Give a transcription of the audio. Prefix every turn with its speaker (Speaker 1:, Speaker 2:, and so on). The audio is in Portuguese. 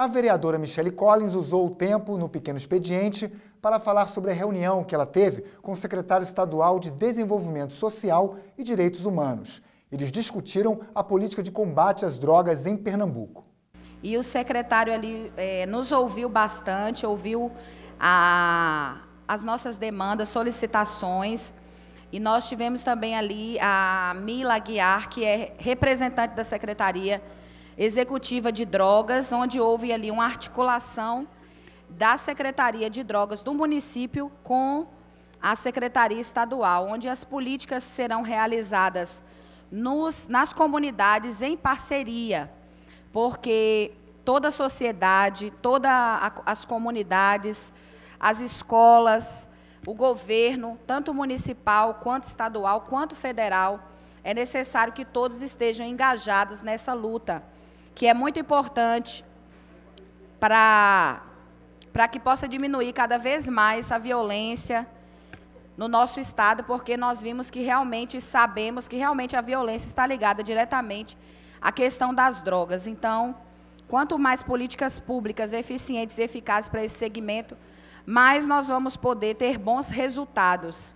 Speaker 1: A vereadora Michelle Collins usou o tempo no pequeno expediente para falar sobre a reunião que ela teve com o secretário estadual de Desenvolvimento Social e Direitos Humanos. Eles discutiram a política de combate às drogas em Pernambuco.
Speaker 2: E o secretário ali é, nos ouviu bastante, ouviu a, as nossas demandas, solicitações. E nós tivemos também ali a Mila Guiar, que é representante da Secretaria executiva de drogas, onde houve ali uma articulação da Secretaria de Drogas do município com a Secretaria Estadual, onde as políticas serão realizadas nos, nas comunidades em parceria, porque toda a sociedade, todas as comunidades, as escolas, o governo, tanto municipal, quanto estadual, quanto federal, é necessário que todos estejam engajados nessa luta que é muito importante para para que possa diminuir cada vez mais a violência no nosso estado, porque nós vimos que realmente sabemos que realmente a violência está ligada diretamente à questão das drogas. Então, quanto mais políticas públicas eficientes e eficazes para esse segmento, mais nós vamos poder ter bons resultados.